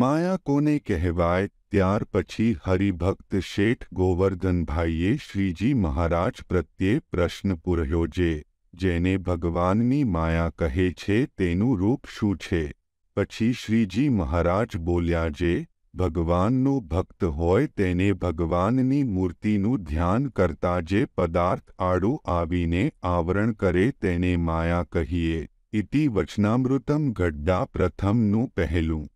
માયા કોને કહેવાય ત્યાર પછી હરિભક્ત શેઠ ગોવર્ધનભાઈએ શ્રીજી મહારાજ પ્રત્યે પ્રશ્ન પૂર્યો જે જેને ભગવાનની માયા કહે છે તેનું રૂપ શું છે પછી શ્રીજી મહારાજ બોલ્યા જે ભગવાનનો ભક્ત હોય તેને ભગવાનની મૂર્તિનું ધ્યાન કરતા જે પદાર્થ આડું આવીને આવરણ કરે તેને માયા કહીએ ઇતિ વચનામૃતમ ગઢડા પ્રથમનું પહેલું